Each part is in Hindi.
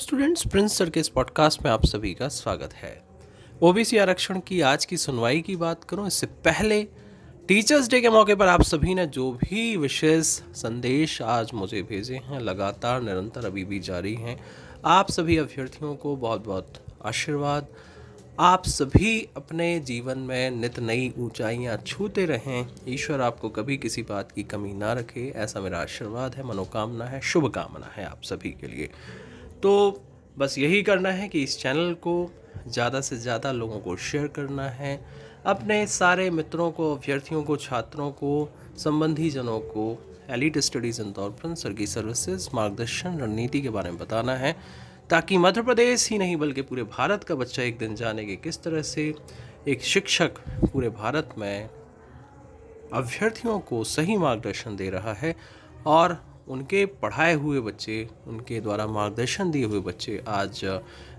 स्टूडेंट्स प्रिंस सर के इस पॉडकास्ट में आप सभी का स्वागत है ओबीसी आरक्षण की आज की सुनवाई की बात करूं इससे पहले टीचर्स डे के मौके पर आप सभी ने जो भी विशेष संदेश आज मुझे भेजे हैं लगातार निरंतर अभी भी जारी हैं आप सभी अभ्यर्थियों को बहुत बहुत आशीर्वाद आप सभी अपने जीवन में नित नई ऊंचाइयां छूते रहें ईश्वर आपको कभी किसी बात की कमी ना रखे ऐसा मेरा आशीर्वाद है मनोकामना है शुभकामना है आप सभी के लिए तो बस यही करना है कि इस चैनल को ज़्यादा से ज़्यादा लोगों को शेयर करना है अपने सारे मित्रों को अभ्यर्थियों को छात्रों को संबंधी जनों को एलिट स्टडीज़ तौर पर सरगी सर्विसेज मार्गदर्शन रणनीति के बारे में बताना है ताकि मध्य प्रदेश ही नहीं बल्कि पूरे भारत का बच्चा एक दिन जाने के किस तरह से एक शिक्षक पूरे भारत में अभ्यर्थियों को सही मार्गदर्शन दे रहा है और उनके पढ़ाए हुए बच्चे उनके द्वारा मार्गदर्शन दिए हुए बच्चे आज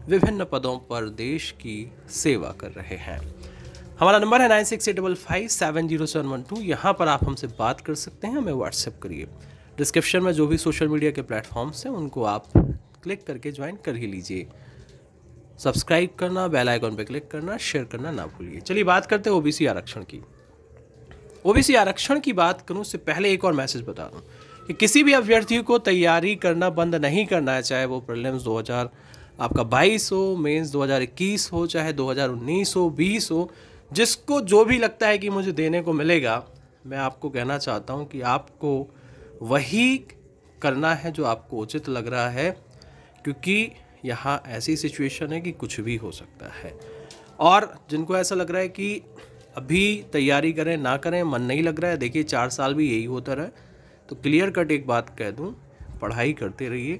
विभिन्न पदों पर देश की सेवा कर रहे हैं हमारा नंबर है nine six eight double five seven zero seven one two यहाँ पर आप हमसे बात कर सकते हैं हमें व्हाट्सएप करिए डिस्क्रिप्शन में जो भी सोशल मीडिया के प्लेटफॉर्म्स हैं उनको आप क्लिक करके ज्वाइन कर ही लीजिए सब्सक्राइब करना बेल आइकॉन पर क्लिक करना शेयर करना ना भूलिए चलिए बात करते हैं ओबीसी आरक्षण की ओबीसी आरक्षण की बात करूं उससे पहले एक और मैसेज बता दूं कि किसी भी अभ्यर्थी को तैयारी करना बंद नहीं करना है चाहे वो प्रिलिम्स 2000 आपका 22 हो मेंस 2021 हो चाहे 2019 हो 20 हो जिसको जो भी लगता है कि मुझे देने को मिलेगा मैं आपको कहना चाहता हूँ कि आपको वही करना है जो आपको उचित लग रहा है क्योंकि यहाँ ऐसी सिचुएशन है कि कुछ भी हो सकता है और जिनको ऐसा लग रहा है कि अभी तैयारी करें ना करें मन नहीं लग रहा है देखिए चार साल भी यही होता रहा तो क्लियर कट एक बात कह दूँ पढ़ाई करते रहिए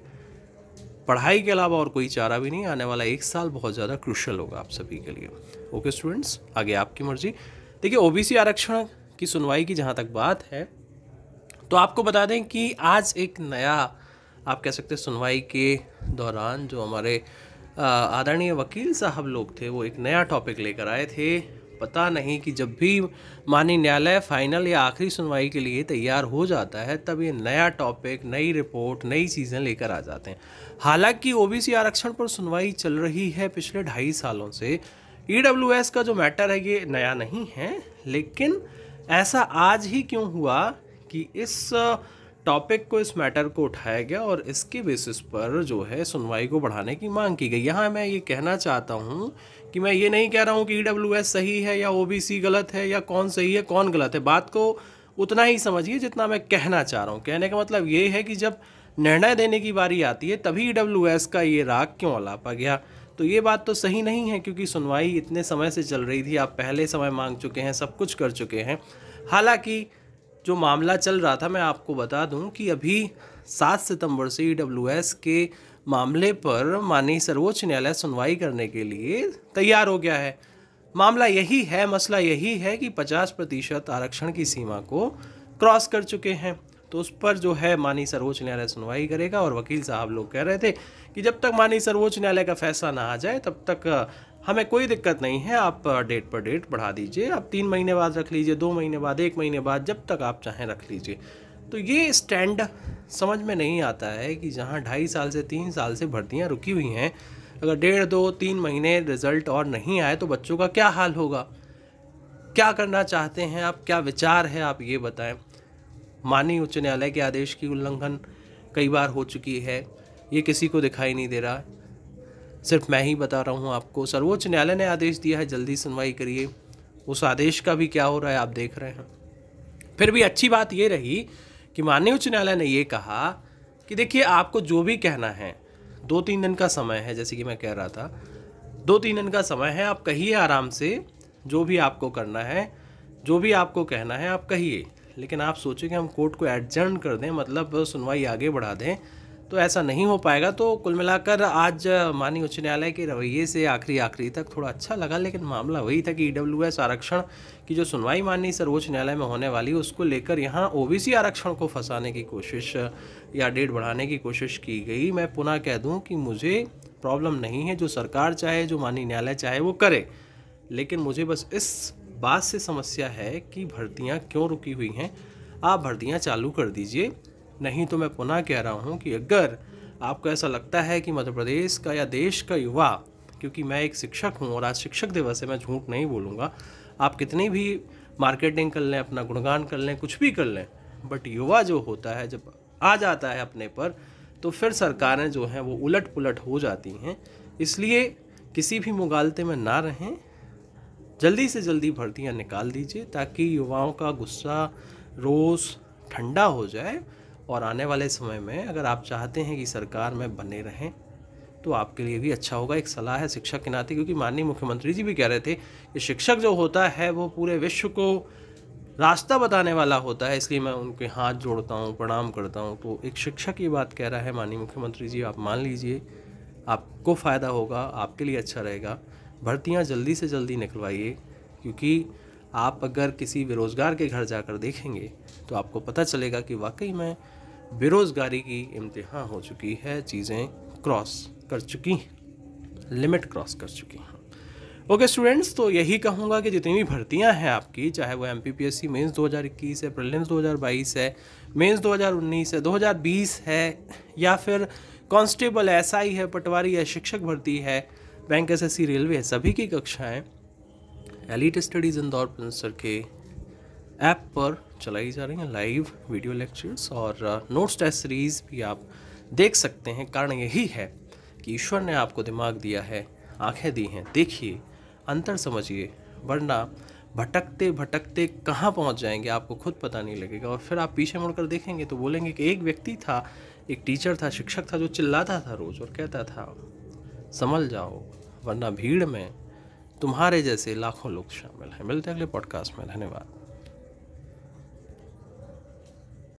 पढ़ाई के अलावा और कोई चारा भी नहीं आने वाला एक साल बहुत ज़्यादा क्रुशल होगा आप सभी के लिए ओके स्टूडेंट्स आगे आपकी मर्जी देखिए ओबीसी आरक्षण की सुनवाई की जहाँ तक बात है तो आपको बता दें कि आज एक नया आप कह सकते सुनवाई के दौरान जो हमारे आदरणीय वकील साहब लोग थे वो एक नया टॉपिक लेकर आए थे पता नहीं कि जब भी माननीय न्यायालय फाइनल या आखिरी सुनवाई के लिए तैयार हो जाता है तब ये नया टॉपिक नई रिपोर्ट नई चीज़ें लेकर आ जाते हैं हालांकि ओबीसी आरक्षण पर सुनवाई चल रही है पिछले ढाई सालों से ई e का जो मैटर है ये नया नहीं है लेकिन ऐसा आज ही क्यों हुआ कि इस टॉपिक को इस मैटर को उठाया गया और इसके बेसिस पर जो है सुनवाई को बढ़ाने की मांग की गई यहाँ मैं ये कहना चाहता हूँ कि मैं ये नहीं कह रहा हूँ कि ई e सही है या ओ गलत है या कौन सही है कौन गलत है बात को उतना ही समझिए जितना मैं कहना चाह रहा हूँ कहने का मतलब ये है कि जब निर्णय देने की बारी आती है तभी ई e का ये राग क्यों अलापा गया तो ये बात तो सही नहीं है क्योंकि सुनवाई इतने समय से चल रही थी आप पहले समय मांग चुके हैं सब कुछ कर चुके हैं हालांकि जो मामला चल रहा था मैं आपको बता दूं कि अभी 7 सितंबर से ई e के मामले पर माननीय सर्वोच्च न्यायालय सुनवाई करने के लिए तैयार हो गया है मामला यही है मसला यही है कि 50 प्रतिशत आरक्षण की सीमा को क्रॉस कर चुके हैं तो उस पर जो है माननीय सर्वोच्च न्यायालय सुनवाई करेगा और वकील साहब लोग कह रहे थे कि जब तक माननीय सर्वोच्च न्यायालय का फैसला ना आ जाए तब तक हमें कोई दिक्कत नहीं है आप डेट पर डेट बढ़ा दीजिए आप तीन महीने बाद रख लीजिए दो महीने बाद एक महीने बाद जब तक आप चाहें रख लीजिए तो ये स्टैंड समझ में नहीं आता है कि जहाँ ढाई साल से तीन साल से भर्तियाँ रुकी हुई हैं अगर डेढ़ दो तीन महीने रिजल्ट और नहीं आए तो बच्चों का क्या हाल होगा क्या करना चाहते हैं आप क्या विचार है आप ये बताएं माननीय उच्च न्यायालय के आदेश की उल्लंघन कई बार हो चुकी है ये किसी को दिखाई नहीं दे रहा सिर्फ मैं ही बता रहा हूँ आपको सर्वोच्च न्यायालय ने आदेश दिया है जल्दी सुनवाई करिए उस आदेश का भी क्या हो रहा है आप देख रहे हैं फिर भी अच्छी बात ये रही कि माननीय उच्च न्यायालय ने ये कहा कि देखिए आपको जो भी कहना है दो तीन दिन का समय है जैसे कि मैं कह रहा था दो तीन दिन का समय है आप कहिए आराम से जो भी आपको करना है जो भी आपको कहना है आप कहिए लेकिन आप सोचें कि हम कोर्ट को एडजर्न कर दें मतलब सुनवाई आगे बढ़ा दें तो ऐसा नहीं हो पाएगा तो कुल मिलाकर आज माननीय उच्च न्यायालय के रवैये से आखिरी आखिरी तक थोड़ा अच्छा लगा लेकिन मामला वही था कि ई e आरक्षण की जो सुनवाई माननीय सर्वोच्च न्यायालय में होने वाली उसको लेकर यहाँ ओबीसी आरक्षण को फंसाने की कोशिश या डेट बढ़ाने की कोशिश की गई मैं पुनः कह दूँ कि मुझे प्रॉब्लम नहीं है जो सरकार चाहे जो माननीय न्यायालय चाहे वो करे लेकिन मुझे बस इस बात से समस्या है कि भर्तियाँ क्यों रुकी हुई हैं आप भर्तियाँ चालू कर दीजिए नहीं तो मैं पुनः कह रहा हूँ कि अगर आपको ऐसा लगता है कि मध्य प्रदेश का या देश का युवा क्योंकि मैं एक शिक्षक हूँ और आज शिक्षक दिवस है मैं झूठ नहीं बोलूँगा आप कितनी भी मार्केटिंग कर लें अपना गुणगान कर लें कुछ भी कर लें बट युवा जो होता है जब आ जाता है अपने पर तो फिर सरकारें जो हैं वो उलट पुलट हो जाती हैं इसलिए किसी भी मुगालते में ना रहें जल्दी से जल्दी भर्तियाँ निकाल दीजिए ताकि युवाओं का गुस्सा रोस ठंडा हो जाए और आने वाले समय में अगर आप चाहते हैं कि सरकार में बने रहें तो आपके लिए भी अच्छा होगा एक सलाह है शिक्षक के नाते क्योंकि माननीय मुख्यमंत्री जी भी कह रहे थे कि शिक्षक जो होता है वो पूरे विश्व को रास्ता बताने वाला होता है इसलिए मैं उनके हाथ जोड़ता हूँ प्रणाम करता हूँ तो एक शिक्षक ये बात कह रहा है माननीय मुख्यमंत्री जी आप मान लीजिए आपको फ़ायदा होगा आपके लिए अच्छा रहेगा भर्तियाँ जल्दी से जल्दी निकलवाइए क्योंकि आप अगर किसी बेरोज़गार के घर जाकर देखेंगे तो आपको पता चलेगा कि वाकई में बेरोज़गारी की इम्तहा हो चुकी है चीज़ें क्रॉस कर चुकी हैं लिमिट क्रॉस कर चुकी हैं ओके okay, स्टूडेंट्स तो यही कहूँगा कि जितनी भी भर्तियाँ हैं आपकी चाहे वो M P P S C mains दो हज़ार इक्कीस है प्रिलिम्स दो हज़ार बाईस है मेन्स दो हज़ार उन्नीस है दो हज़ार बीस है या फिर कांस्टेबल एस आई है पटवारी है शिक्षक भर्ती है bank S S C railway है सभी की कक्षाएँ एलिट स्टडीज़ इंदौर प्रिंसर के ऐप पर चलाई जा रही हैं लाइव वीडियो लेक्चर्स और uh, नोट्स टेस्ट सीरीज़ भी आप देख सकते हैं कारण यही है कि ईश्वर ने आपको दिमाग दिया है आंखें दी हैं देखिए अंतर समझिए वरना भटकते भटकते कहाँ पहुँच जाएंगे आपको खुद पता नहीं लगेगा और फिर आप पीछे मुड़कर देखेंगे तो बोलेंगे कि एक व्यक्ति था एक टीचर था शिक्षक था जो चिल्लाता था रोज़ और कहता था संभल जाओ वरना भीड़ में तुम्हारे जैसे लाखों लोग शामिल हैं मिलते हैं अगले पॉडकास्ट में धन्यवाद